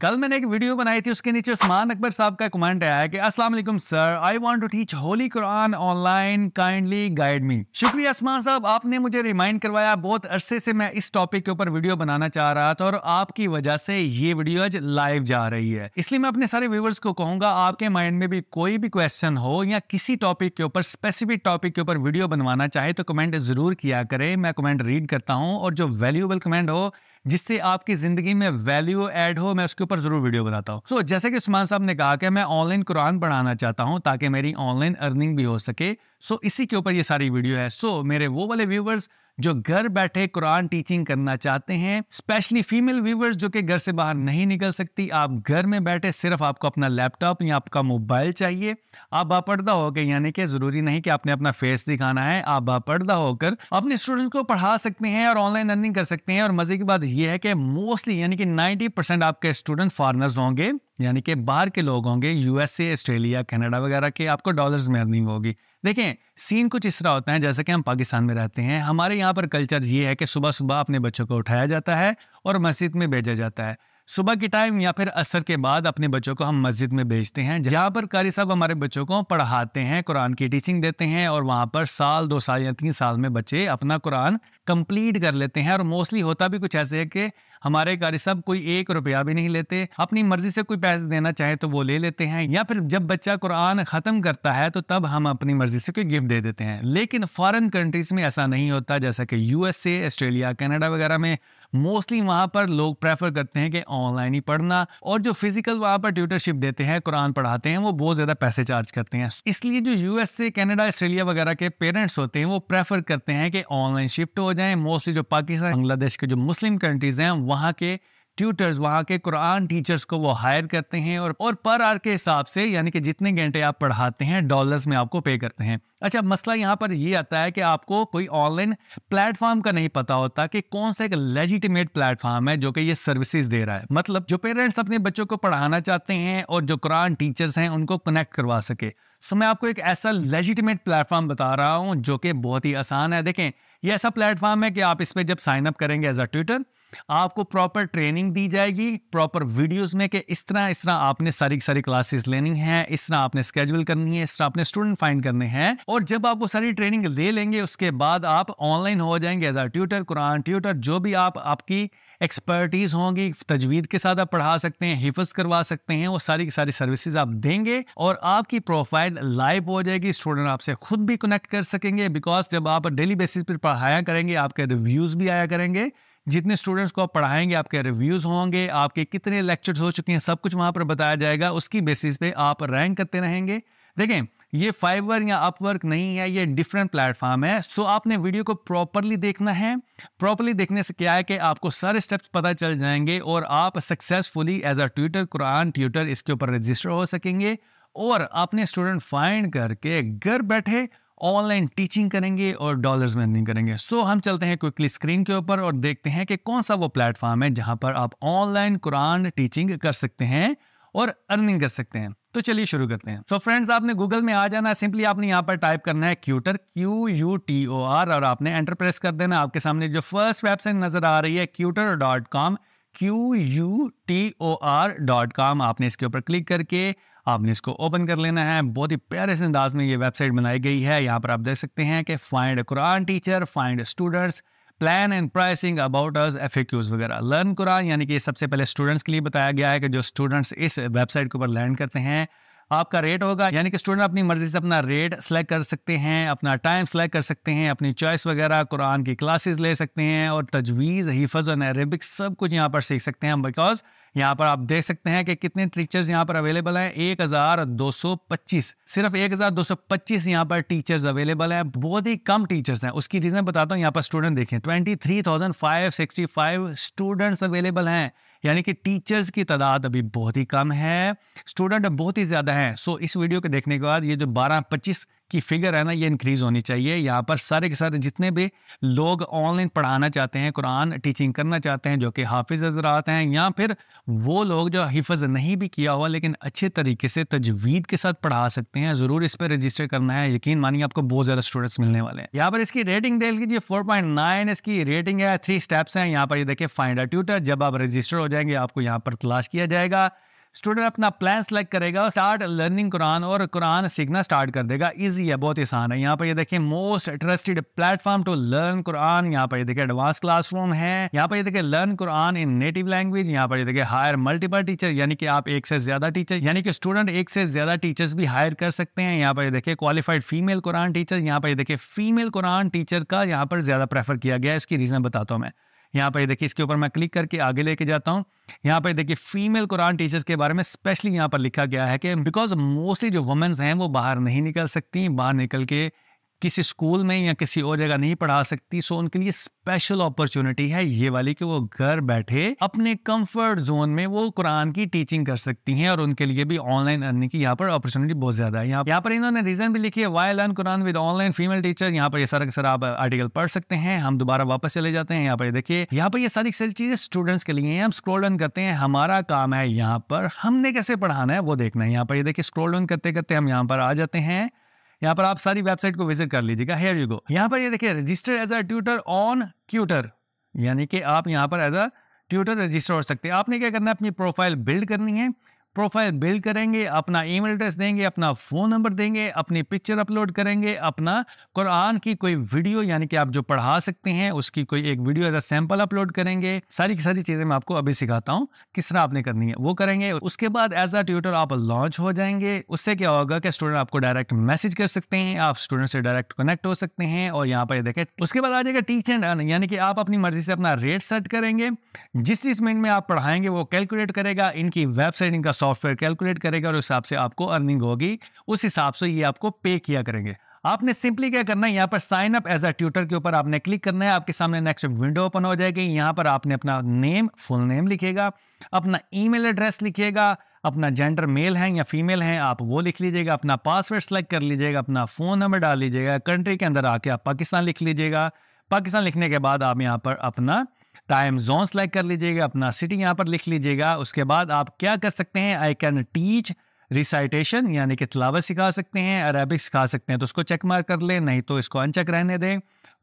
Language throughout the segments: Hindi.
कल मैंने एक वीडियो बनाई थी उसके नीचे उस्मान अकबर साहब का कमेंट आया है कि अस्सलाम वालेकुम sir I want to teach holy Quran online kindly guide me शुक्रिया उस्मान साहब आपने मुझे रिमाइंड करवाया बहुत अरसे से मैं इस टॉपिक के ऊपर वीडियो बनाना चाह रहा था और आपकी वजह से ये वीडियो आज लाइव जा रही है इसलिए मैं अपने सारे व्यूवर्स को कहूंगा आपके माइंड में भी कोई भी क्वेश्चन हो या किसी टॉपिक के ऊपर स्पेसिफिक टॉपिक के ऊपर वीडियो बनवाना चाहे तो कमेंट जरूर किया करें मैं कमेंट रीड करता हूँ और जो वैल्यूएबल कमेंट हो जिससे आपकी जिंदगी में वैल्यू एड हो मैं उसके ऊपर जरूर वीडियो बनाता हूँ सो so, जैसे कि उस्मान साहब ने कहा कि मैं ऑनलाइन कुरान पढ़ाना चाहता हूँ ताकि मेरी ऑनलाइन अर्निंग भी हो सके सो so, इसी के ऊपर ये सारी वीडियो है सो so, मेरे वो वाले व्यूवर्स जो घर बैठे कुरान टीचिंग करना चाहते हैं स्पेशली फीमेल व्यूवर्स जो कि घर से बाहर नहीं निकल सकती आप घर में बैठे सिर्फ आपको अपना लैपटॉप या आपका मोबाइल चाहिए आप बापर्दा होकर यानी कि जरूरी नहीं कि आपने अपना फेस दिखाना है आप बापर्दा होकर अपने स्टूडेंट को पढ़ा सकते हैं और ऑनलाइन अर्निंग कर सकते हैं और मजे की बात यह है कि मोस्टली यानी कि नाइनटी परसेंट आपके स्टूडेंट फॉरनर्स होंगे यानी कि बाहर के लोग होंगे यूएसए ऑस्ट्रेलिया कनाडा वगैरह के आपको डॉलर्स में अर्निंग होगी देखें सीन कुछ इस तरह होता है जैसा कि हम पाकिस्तान में रहते हैं हमारे यहाँ पर कल्चर ये है कि सुबह सुबह अपने बच्चों को उठाया जाता है और मस्जिद में भेजा जाता है सुबह के टाइम या फिर असर के बाद अपने बच्चों को हम मस्जिद में भेजते हैं जहाँ पर कारी साहब हमारे बच्चों को पढ़ाते हैं कुरान की टीचिंग देते हैं और वहाँ पर साल दो साल या तीन साल में बच्चे अपना कुरान कंप्लीट कर लेते हैं और मोस्टली होता भी कुछ ऐसे है कि हमारे कार्य सब कोई एक रुपया भी नहीं लेते अपनी मर्जी से कोई पैसे देना चाहे तो वो ले लेते हैं या फिर जब बच्चा कुरान खत्म करता है तो तब हम अपनी मर्जी से कोई गिफ्ट दे देते हैं लेकिन फॉरन कंट्रीज में ऐसा नहीं होता जैसा कि यूएसए ऑस्ट्रेलिया कनाडा वगैरह में मोस्टली वहाँ पर लोग प्रेफर करते हैं कि ऑनलाइन ही पढ़ना और जो फिजिकल वहाँ पर ट्यूटरशिप देते हैं कुरान पढ़ाते हैं वो बहुत ज़्यादा पैसे चार्ज करते हैं इसलिए जो यूएसए कैनेडा ऑस्ट्रेलिया वगैरह के पेरेंट्स होते हैं वो प्रेफर करते हैं कि ऑनलाइन शिफ्ट हो जाए मोस्टली जो पाकिस्तान बांग्लादेश के जो मुस्लिम कंट्रीज़ हैं वहाँ के ट्यूटर्स वहाँ के कुरान टीचर्स को वो हायर करते हैं और और पर आर के हिसाब से यानी कि जितने घंटे आप पढ़ाते हैं डॉलर्स में आपको पे करते हैं अच्छा मसला यहाँ पर ये यह आता है कि आपको कोई ऑनलाइन प्लेटफॉर्म का नहीं पता होता कि कौन सा एक लेजिटिमेट प्लेटफॉर्म है जो कि ये सर्विसेज दे रहा है मतलब जो पेरेंट्स अपने बच्चों को पढ़ाना चाहते हैं और जो कुरान टीचर्स हैं उनको कनेक्ट करवा सके सो मैं आपको एक ऐसा लेजिटिमेट प्लेटफॉर्म बता रहा हूँ जो कि बहुत ही आसान है देखें ये ऐसा प्लेटफॉर्म है कि आप इस पर जब साइन अप करेंगे एज अ ट्यूटर आपको प्रॉपर ट्रेनिंग दी जाएगी प्रॉपर वीडियोस में कि इस तरह इस तरह आपने सारी की सारी क्लासेस लेनी है इस तरह आपने स्केड्यूल करनी है इस तरह आपने स्टूडेंट फाइंड करने हैं और जब आप वो सारी ट्रेनिंग ले लेंगे उसके बाद आप ऑनलाइन हो जाएंगे as a tutor Quran tutor जो भी आप आपकी एक्सपर्टीज होंगी तजवीद के साथ आप पढ़ा सकते हैं हिफज करवा सकते हैं वो सारी की सारी सर्विसेज आप देंगे और आपकी प्रोफाइल लाइव हो जाएगी स्टूडेंट आपसे खुद भी कनेक्ट कर सकेंगे बिकॉज जब आप डेली बेसिस पर पढ़ाया करेंगे आपके रिव्यूज भी आया करेंगे जितने स्टूडेंट्स को आप पढ़ाएंगे आपके रिव्यूज़ होंगे आपके कितने लेक्चर्स हो चुके हैं सब कुछ वहाँ पर बताया जाएगा उसकी बेसिस पे आप रैंक करते रहेंगे देखें ये फाइवर या अपवर्क नहीं है ये डिफरेंट प्लेटफॉर्म है सो आपने वीडियो को प्रॉपरली देखना है प्रॉपरली देखने से क्या है कि आपको सारे स्टेप्स पता चल जाएंगे और आप successfully as a tutor Quran tutor इसके ऊपर रजिस्टर हो सकेंगे और अपने स्टूडेंट फाइंड करके घर बैठे ऑनलाइन टीचिंग करेंगे और डॉलर्स में अर्निंग करेंगे सो so, हम चलते हैं क्विकली स्क्रीन के ऊपर और देखते हैं कि कौन सा वो प्लेटफॉर्म है जहां पर आप ऑनलाइन कुरान टीचिंग कर सकते हैं और अर्निंग कर सकते हैं तो चलिए शुरू करते हैं सो so फ्रेंड्स आपने गूगल में आ जाना है सिंपली आपने यहाँ पर टाइप करना है Qutor Q U T O R और आपने एंटर प्रेस कर देना आपके सामने जो फर्स्ट वेबसाइट नजर आ रही है Qutor dot com Q U T O R dot com आपने इसके ऊपर क्लिक करके आपने इसको ओपन कर लेना है बहुत ही प्यारे से अंदाज में ये वेबसाइट बनाई गई है यहाँ पर आप देख सकते हैं कि find Quran teacher find students plan and pricing about us F वगैरह लर्न कुरान यानी कि सबसे पहले स्टूडेंट्स के लिए बताया गया है कि जो स्टूडेंट्स इस वेबसाइट के ऊपर लर्न करते हैं आपका रेट होगा यानी कि स्टूडेंट अपनी मर्जी से अपना रेट सेलेक्ट कर सकते हैं अपना टाइम सेलेक्ट कर सकते हैं अपनी चॉइस वगैरह कुरान की क्लासेस ले सकते हैं और तजवीज़ हिफज और अरेबिक सब कुछ यहाँ पर सीख सकते हैं बिकॉज यहाँ पर आप देख सकते हैं कि कितने टीचर्स यहाँ पर अवेलेबल हैं 1225 सिर्फ 1225 यहाँ पर टीचर्स अवेलेबल हैं बहुत ही कम टीचर्स हैं उसकी रीज़न बताता हूँ यहाँ पर स्टूडेंट देखें 23,565 स्टूडेंट्स अवेलेबल हैं यानी कि टीचर्स की तादाद अभी बहुत ही कम है स्टूडेंट बहुत ही ज़्यादा है सो इस वीडियो के देखने के बाद ये जो बारह पच्चीस की फिगर है ना ये इंक्रीज होनी चाहिए यहाँ पर सारे के सारे जितने भी लोग ऑनलाइन पढ़ाना चाहते हैं कुरान टीचिंग करना चाहते हैं जो कि हाफिज हजरात हैं या फिर वो लोग जो हिफज नहीं भी किया हुआ लेकिन अच्छे तरीके से तजवीद के साथ पढ़ा सकते हैं ज़रूर इस पर रजिस्टर करना है यकीन मानिए आपको बहुत ज़्यादा स्टूडेंट्स मिलने वाले हैं यहाँ पर इसकी रेटिंग देख लीजिए फोर पॉइंट नाइन इसकी रेटिंग है थ्री स्टेप्स हैं यहाँ पर ये देखिए फाइंड अ ट्यूटर जब आप रजिस्टर हो जाएंगे आपको यहाँ पर तलाश किया जाएगा स्टूडेंट अपना प्लान सेलेक्ट करेगा स्टार्ट लर्निंग कुरान और कुरान सीखना स्टार्ट कर देगा इजी है बहुत आसान है यहाँ पर ये देखिए most trusted platform to learn Quran यहाँ पर ये देखिए एडवांस क्लासरूम है यहाँ पर ये देखिए learn Quran in native language यहाँ पर ये देखिए हायर मल्टीपल टीचर यानी कि आप एक से ज्यादा टीचर यानी कि स्टूडेंट एक से ज्यादा टीचर्स भी हायर कर सकते हैं यहाँ पर ये देखिए क्वालिफाइड फीमेल कुरान टीचर यहाँ पर ये देखिए फीमेल कुरान टीचर का यहाँ पर ज्यादा प्रेफर किया गया है इसकी रीजन बताता हूँ मैं यहाँ पर देखिए इसके ऊपर मैं क्लिक करके आगे लेके जाता हूँ यहाँ पर देखिए फीमेल कुरान टीचर्स के बारे में स्पेशली यहाँ पर लिखा गया है कि बिकॉज मोस्टली जो वुमेन्स हैं वो बाहर नहीं निकल सकती बाहर निकल के किसी स्कूल में या किसी और जगह नहीं पढ़ा सकती सो उनके लिए स्पेशल अपॉर्चुनिटी है ये वाली कि वो घर बैठे अपने कंफर्ट जोन में वो कुरान की टीचिंग कर सकती हैं और उनके लिए भी ऑनलाइन अर्निंग की यहाँ पर अपॉर्चुनिटी बहुत ज्यादा है यहाँ पर इन्होंने रीजन भी लिखी है why learn Quran with online female teacher यहाँ पर ये सारा सर आप आर्टिकल पढ़ सकते हैं हम दोबारा वापस चले जाते हैं यहाँ पर देखिए यहाँ पर ये सारी सारी चीजें स्टूडेंट्स के लिए हम स्क्रोल डाउन करते हैं हमारा काम है यहाँ पर हमने कैसे पढ़ाना है वो देखना है यहाँ पर ये देखिए स्क्रोल डाउन करते करते हम यहाँ पर आ जाते हैं यहाँ पर आप सारी वेबसाइट को विजिट कर लीजिएगा हेयर यू गो यहाँ पर ये देखिए register as a tutor on Qutor यानी कि आप यहाँ पर एज अ ट्यूटर रजिस्टर हो सकते हैं आपने क्या करना है अपनी प्रोफाइल बिल्ड करनी है प्रोफाइल बिल्ड करेंगे अपना ईमेल एड्रेस देंगे अपना फ़ोन नंबर देंगे अपनी पिक्चर अपलोड करेंगे अपना कुरान की कोई वीडियो यानी कि आप जो पढ़ा सकते हैं उसकी कोई एक video as a sample upload करेंगे सारी की सारी चीज़ें मैं आपको अभी सिखाता हूँ किस तरह आपने करनी है वो करेंगे उसके बाद एज अ ट्यूटर आप लॉन्च हो जाएंगे उससे क्या होगा कि स्टूडेंट आपको डायरेक्ट मैसेज कर सकते हैं आप स्टूडेंट से डायरेक्ट कनेक्ट हो सकते हैं और यहाँ पर देखें उसके बाद आ जाएगा टीच एंड अर्न यानी कि आप अपनी मर्जी से अपना रेट सेट करेंगे जिस चीज में आप पढ़ाएंगे वो कैलकुलेट करेगा इनकी वेबसाइट इनका सॉफ्टवेयर कैलकुलेट करेगा और उस हिसाब से आपको अर्निंग होगी उस हिसाब से ये आपको पे किया करेंगे आपने सिंपली क्या करना है यहाँ पर sign up as a tutor के ऊपर आपने क्लिक करना है आपके सामने नेक्स्ट विंडो ओपन हो जाएगी यहाँ पर आपने अपना नेम फुल नेम लिखेगा अपना ईमेल एड्रेस लिखिएगा अपना जेंडर मेल है या फीमेल है आप वो लिख लीजिएगा अपना पासवर्ड सेलेक्ट कर लीजिएगा अपना फ़ोन नंबर डाल लीजिएगा कंट्री के अंदर आके आप पाकिस्तान लिख लीजिएगा पाकिस्तान लिखने के बाद आप यहाँ पर अपना टाइम जोन सेलेक्ट कर लीजिएगा अपना सिटी यहाँ पर लिख लीजिएगा उसके बाद आप क्या कर सकते हैं आई कैन टीच रिसाइटेशन यानी कि तलावत सिखा सकते हैं अरेबिक सिखा सकते हैं तो उसको चेक मार कर लें नहीं तो इसको अनचेक रहने दें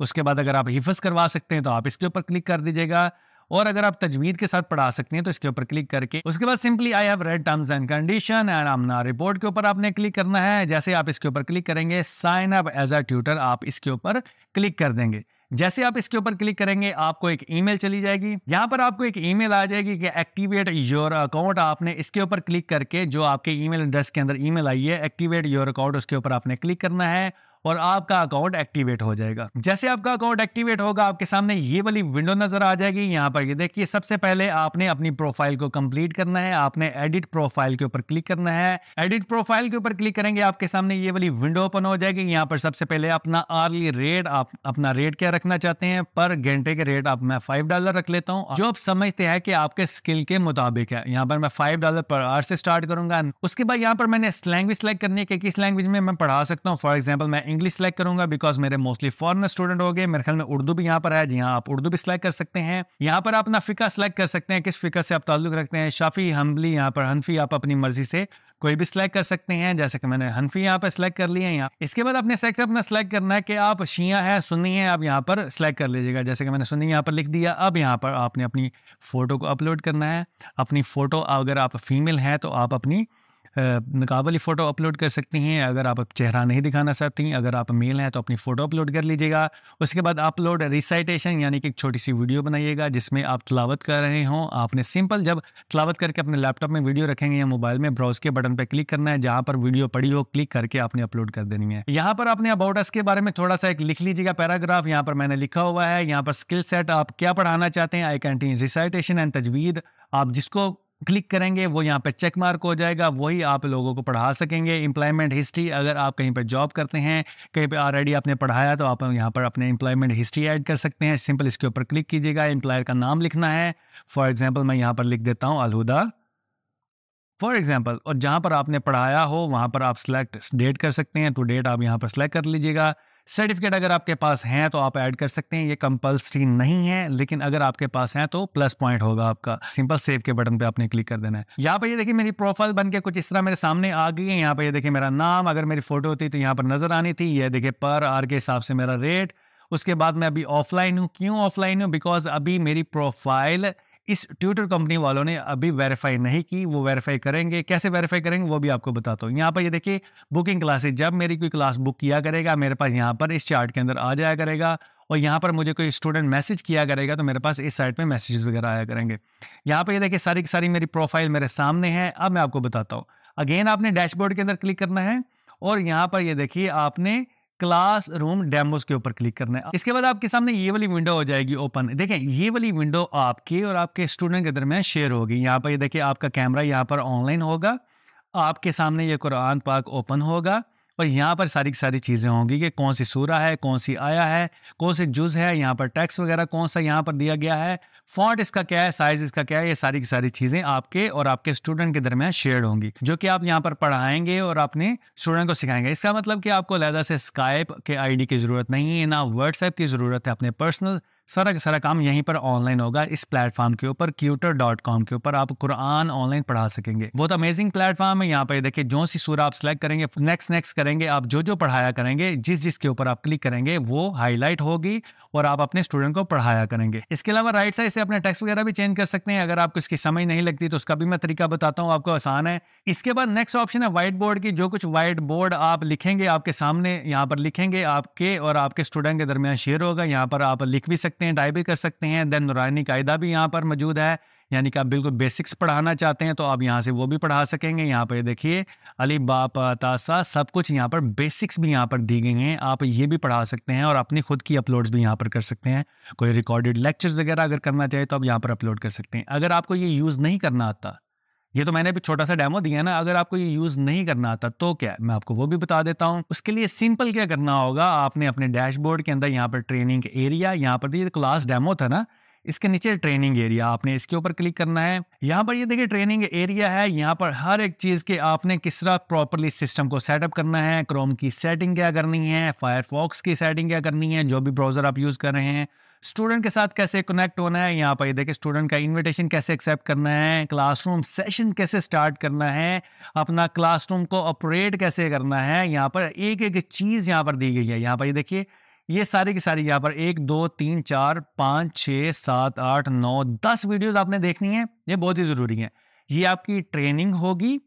उसके बाद अगर आप हिफज करवा सकते हैं तो आप इसके ऊपर क्लिक कर दीजिएगा और अगर आप तजवीद के साथ पढ़ा सकते हैं तो इसके ऊपर क्लिक करके उसके बाद simply I have read terms and condition and ना रिपोर्ट के ऊपर आपने क्लिक करना है जैसे आप इसके ऊपर क्लिक करेंगे sign up as a tutor आप इसके ऊपर क्लिक कर देंगे जैसे आप इसके ऊपर क्लिक करेंगे आपको एक ईमेल चली जाएगी यहाँ पर आपको एक ईमेल आ जाएगी कि एक्टिवेट योर अकाउंट आपने इसके ऊपर क्लिक करके जो आपके ईमेल एड्रेस के अंदर ईमेल आई है एक्टिवेट योर अकाउंट उसके ऊपर आपने क्लिक करना है और आपका अकाउंट एक्टिवेट हो जाएगा जैसे आपका अकाउंट एक्टिवेट होगा आपके सामने ये वाली विंडो नजर आ जाएगी यहाँ पर ये देखिए सबसे पहले आपने अपनी प्रोफाइल को कंप्लीट करना है आपने एडिट प्रोफाइल के ऊपर क्लिक करना है एडिट प्रोफाइल के ऊपर क्लिक करेंगे आपके सामने ये वाली विंडो ओपन हो जाएगी यहाँ पर सबसे पहले अपना आर्ली रेट आप अपना रेट क्या रखना चाहते हैं पर घंटे के रेट आप मैं फाइव डॉलर रख लेता हूँ जो आप समझते हैं कि आपके स्किल के मुताबिक है यहाँ पर मैं फाइव डॉलर पर आर से स्टार्ट करूंगा उसके बाद यहाँ पर मैंने लैंग्वेज सेलेक्ट करनी है कि किस लैंग्वेज में मैं पढ़ा सकता हूँ फॉर एग्जाम्पल मैं इंग्लिश सेलेक्ट करूंगा बिकॉज मेरे मोस्टली फॉरनर स्टूडेंट हो गए मेरे ख्याल में उर्दू भी यहाँ पर है जी हाँ आप उर्दू भी सिलेक्ट कर सकते हैं यहाँ पर आप अपना फ़िका सेलेक्ट कर सकते हैं किस फ़िका से आप ताल्लुक रखते हैं शाफी हमली यहाँ पर हनफी आप अपनी मर्जी से कोई भी सिलेक्ट कर सकते हैं जैसे कि मैंने हनफी यहाँ पर सिलेक्ट कर लिया है यहाँ इसके बाद आपने सेक्टर अपना सिलेक्ट करना है कि आप शिया है सुनी है आप यहाँ पर सिलेक्ट कर लीजिएगा जैसे कि मैंने सुनी यहाँ पर लिख दिया अब यहाँ पर आपने अपनी फ़ोटो को अपलोड करना है अपनी फ़ोटो अगर आप फीमेल हैं तो आप अपनी वाली फ़ोटो अपलोड कर सकती हैं अगर आप चेहरा नहीं दिखाना चाहती हैं अगर आप मेल हैं तो अपनी फ़ोटो अपलोड कर लीजिएगा उसके बाद अपलोड रिसाइटेशन यानी कि एक छोटी सी वीडियो बनाइएगा जिसमें आप तलावत कर रहे हों आपने सिंपल जब तलावत करके अपने लैपटॉप में वीडियो रखेंगे या मोबाइल में ब्राउज के बटन पर क्लिक करना है जहाँ पर वीडियो पड़ी हो क्लिक करके आपने अपलोड कर देनी है यहाँ पर आपने अबाउट अस के बारे में थोड़ा सा एक लिख लीजिएगा पैराग्राफ यहाँ पर मैंने लिखा हुआ है यहाँ पर स्किल सेट आप क्या पढ़ाना चाहते हैं आई कैंटीन रिसाइटेशन एंड तजवीद आप जिसको क्लिक करेंगे वो यहाँ पे चेक मार्क हो जाएगा वही आप लोगों को पढ़ा सकेंगे एम्प्लॉयमेंट हिस्ट्री अगर आप कहीं पे जॉब करते हैं कहीं पे ऑलरेडी आपने पढ़ाया तो आप यहाँ पर अपने एम्प्लॉयमेंट हिस्ट्री ऐड कर सकते हैं सिंपल इसके ऊपर क्लिक कीजिएगा एम्प्लॉयर का नाम लिखना है फॉर एग्जाम्पल मैं यहाँ पर लिख देता हूँ अलहुदा फॉर एग्जाम्पल और जहाँ पर आपने पढ़ाया हो वहाँ पर आप सिलेक्ट डेट कर सकते हैं तो डेट आप यहाँ पर सिलेक्ट कर लीजिएगा सर्टिफिकेट अगर आपके पास हैं तो आप ऐड कर सकते हैं ये कंपल्सरी नहीं है लेकिन अगर आपके पास हैं तो प्लस पॉइंट होगा आपका सिंपल सेव के बटन पे आपने क्लिक कर देना है यहाँ पर ये देखिए मेरी प्रोफाइल बन के कुछ इस तरह मेरे सामने आ गई है यहाँ पर ये देखिए मेरा नाम अगर मेरी फोटो होती तो यहाँ पर नजर आनी थी ये देखिए पर आर के हिसाब से मेरा रेट उसके बाद मैं अभी ऑफलाइन हूँ क्यों ऑफलाइन हूँ बिकॉज अभी मेरी प्रोफाइल इस ट्विटर कंपनी वालों ने अभी वेरीफाई नहीं की वो वेरीफाई करेंगे कैसे वेरीफाई करेंगे वो भी आपको बताता हूँ यहाँ पर ये देखिए बुकिंग क्लासेस जब मेरी कोई क्लास बुक किया करेगा मेरे पास यहाँ पर इस चार्ट के अंदर आ जाया करेगा और यहाँ पर मुझे कोई स्टूडेंट मैसेज किया करेगा तो मेरे पास इस साइट में मैसेजेस वगैरह आया करेंगे यहाँ पर ये देखिए सारी की सारी मेरी प्रोफाइल मेरे सामने है अब मैं आपको बताता हूँ अगेन आपने डैशबोर्ड के अंदर क्लिक करना है और यहाँ पर ये देखिए आपने क्लास रूम डेमोस के ऊपर क्लिक करना है इसके बाद आपके सामने ये वाली विंडो हो जाएगी ओपन देखें ये वाली विंडो आपके और आपके स्टूडेंट के दरमियान शेयर होगी यहाँ पर ये देखिए आपका कैमरा यहाँ पर ऑनलाइन होगा आपके सामने ये कुरान पाक ओपन होगा और यहाँ पर सारी की सारी चीज़ें होंगी कि कौन सी सूरा है कौन सी आया है कौन सी जुज़ है यहाँ पर टैक्स वगैरह कौन सा यहाँ पर दिया गया है फॉन्ट इसका क्या है साइज इसका क्या है ये सारी की सारी चीज़ें आपके और आपके स्टूडेंट के दरमियान शेयर होंगी जो कि आप यहाँ पर पढ़ाएंगे और अपने स्टूडेंट को सिखाएंगे इसका मतलब कि आपको लहदा से स्काइप के आईडी की ज़रूरत नहीं है ना व्हाट्सएप की ज़रूरत है अपने पर्सनल सारा का सारा काम यहीं पर ऑनलाइन होगा इस प्लेटफॉर्म के ऊपर क्यूटर डॉट कॉम के ऊपर आप कुरान ऑनलाइन पढ़ा सकेंगे बहुत अमेजिंग प्लेटफॉर्म है यहाँ पे देखिए जो सी सूर आप सिलेक्ट करेंगे नेक्स्ट नेक्स्ट करेंगे आप जो जो पढ़ाया करेंगे जिस जिसके ऊपर आप क्लिक करेंगे वो हाईलाइट होगी और आप अपने स्टूडेंट को पढ़ाया करेंगे इसके अलावा राइट साइड से अपने टेक्स वगैरह भी चेंज कर सकते हैं अगर आपको इसकी समझ नहीं लगती तो उसका भी मैं तरीका बताता हूँ आपको आसान है इसके बाद नेक्स्ट ऑप्शन है व्हाइट बोर्ड की जो कुछ व्हाइट बोर्ड आप लिखेंगे आपके सामने यहाँ पर लिखेंगे आपके और आपके स्टूडेंट के दरमियान शेयर होगा यहाँ पर आप लिख भी सकते हैं टाइप भी कर सकते हैं देन नुरानी कायदा भी यहाँ पर मौजूद है यानी कि आप बिल्कुल बेसिक्स पढ़ाना चाहते हैं तो आप यहाँ से वो भी पढ़ा सकेंगे यहाँ पर देखिए अली बाप तासा सब कुछ यहाँ पर बेसिक्स भी यहाँ पर दी गई हैं आप ये भी पढ़ा सकते हैं और अपनी खुद की अपलोड्स भी यहाँ पर कर सकते हैं कोई रिकॉर्डेड लेक्चर्स वगैरह अगर करना चाहे तो आप यहाँ पर अपलोड कर सकते हैं अगर आपको ये यूज़ नहीं करना आता ये तो मैंने भी छोटा सा डेमो दिया है ना अगर आपको ये यूज़ नहीं करना आता तो क्या मैं आपको वो भी बता देता हूँ उसके लिए सिंपल क्या करना होगा आपने अपने डैशबोर्ड के अंदर यहाँ पर ट्रेनिंग एरिया यहाँ पर तो ये क्लास डेमो था ना इसके नीचे ट्रेनिंग एरिया आपने इसके ऊपर क्लिक करना है यहाँ पर ये देखिए ट्रेनिंग एरिया है यहाँ पर हर एक चीज़ के आपने किस तरह प्रॉपरली सिस्टम को सेटअप करना है क्रोम की सेटिंग क्या करनी है फायरफॉक्स की सेटिंग क्या करनी है जो भी ब्राउज़र आप यूज़ कर रहे हैं स्टूडेंट के साथ कैसे कनेक्ट होना है यहाँ पर देखिए स्टूडेंट का इनविटेशन कैसे एक्सेप्ट करना है क्लासरूम सेशन कैसे स्टार्ट करना है अपना क्लासरूम को ऑपरेट कैसे करना है यहाँ पर एक एक चीज़ यहाँ पर दी गई है यहाँ पर देखिए ये सारी की सारी यहाँ पर एक दो तीन चार पाँच छः सात आठ नौ दस वीडियोज़ आपने देखनी है ये बहुत ही ज़रूरी है ये आपकी ट्रेनिंग होगी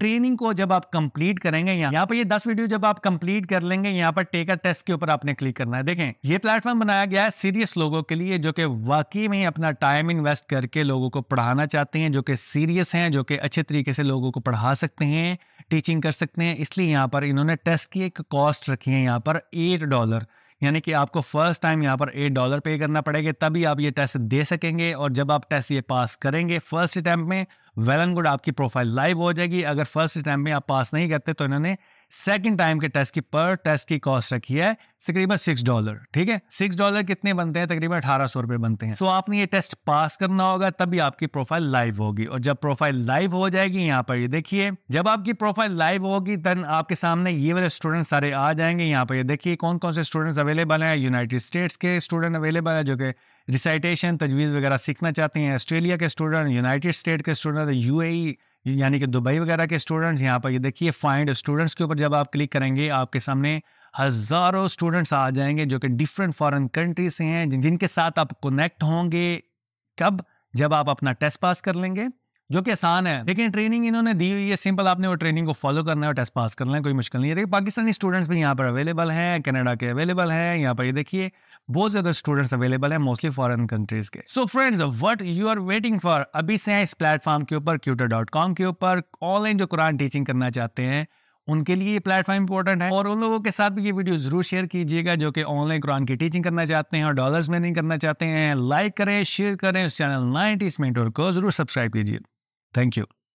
ट्रेनिंग को जब आप कंप्लीट करेंगे यहाँ पर ये दस वीडियो जब आप कंप्लीट कर लेंगे यहाँ पर टेकर टेस्ट के ऊपर आपने क्लिक करना है देखें ये प्लेटफॉर्म बनाया गया है सीरियस लोगों के लिए जो कि वाकई में अपना टाइम इन्वेस्ट करके लोगों को पढ़ाना चाहते हैं जो कि सीरियस हैं जो कि अच्छे तरीके से लोगों को पढ़ा सकते हैं टीचिंग कर सकते हैं इसलिए यहाँ पर इन्होंने टेस्ट की एक कॉस्ट रखी है यहाँ पर एट डॉलर यानी कि आपको फर्स्ट टाइम यहाँ पर एट डॉलर पे करना पड़ेगा तभी आप ये टेस्ट दे सकेंगे और जब आप टेस्ट ये पास करेंगे फर्स्ट अटैम्प्ट में वेल एंड गुड आपकी प्रोफाइल लाइव हो जाएगी अगर फर्स्ट अटैम्प्ट में आप पास नहीं करते तो इन्होंने सेकेंड टाइम के टेस्ट की पर टेस्ट की कॉस्ट रखी है तकरीबन सिक्स डॉलर ठीक है सिक्स डॉलर कितने बनते हैं तकरीबन अठारह सौ रुपए बनते हैं सो so, आपने ये टेस्ट पास करना होगा तभी आपकी प्रोफाइल लाइव होगी और जब प्रोफाइल लाइव हो जाएगी यहाँ पर ये देखिए जब आपकी प्रोफाइल लाइव होगी तन आपके सामने ये वाले स्टूडेंट सारे आ जाएंगे यहाँ पर ये देखिए कौन कौन से स्टूडेंट्स अवेलेबल हैं यूनाइटेड स्टेट्स के स्टूडेंट अवेलेबल है जो कि रिसाइटेशन तजवीज़ वगैरह सीखना चाहते हैं ऑस्ट्रेलिया के स्टूडेंट यूनाइटेड स्टेट के स्टूडेंट यू यानी कि दुबई वगैरह के स्टूडेंट्स यहाँ पर ये देखिए फाइंड स्टूडेंट्स के ऊपर जब आप क्लिक करेंगे आपके सामने हज़ारों स्टूडेंट्स आ जाएंगे जो कि डिफरेंट फॉरेन कंट्री से हैं जिनके साथ आप कनेक्ट होंगे कब जब आप अपना टेस्ट पास कर लेंगे जो कि आसान है लेकिन ट्रेनिंग इन्होंने दी हुई है सिंपल आपने वो ट्रेनिंग को फॉलो करना है और टेस्ट पास करना है कोई मुश्किल नहीं है देखिए पाकिस्तानी स्टूडेंट्स भी यहाँ पर अवेलेबल हैं कनाडा के अवेलेबल हैं यहाँ पर ये देखिए बहुत ज़्यादा स्टूडेंट्स अवेलेबल हैं मोस्टली फॉरन कंट्रीज़ के so friends what you are waiting for अभी से इस प्लेटफॉर्म के ऊपर क्यूटर डॉट कॉम के ऊपर ऑनलाइन जो कुरान टीचिंग करना चाहते हैं उनके लिए ये प्लेटफॉर्म इंपॉर्टेंट है और उन लोगों के साथ भी ये वीडियो जरूर शेयर कीजिएगा जो कि ऑनलाइन कुरान की टीचिंग करना चाहते हैं और डॉलर्स में नहीं करना चाहते हैं लाइक करें शेयर करें उस चैनल नाइनटीज मेंटोर को जरूर सब्सक्राइब कीजिए Thank you.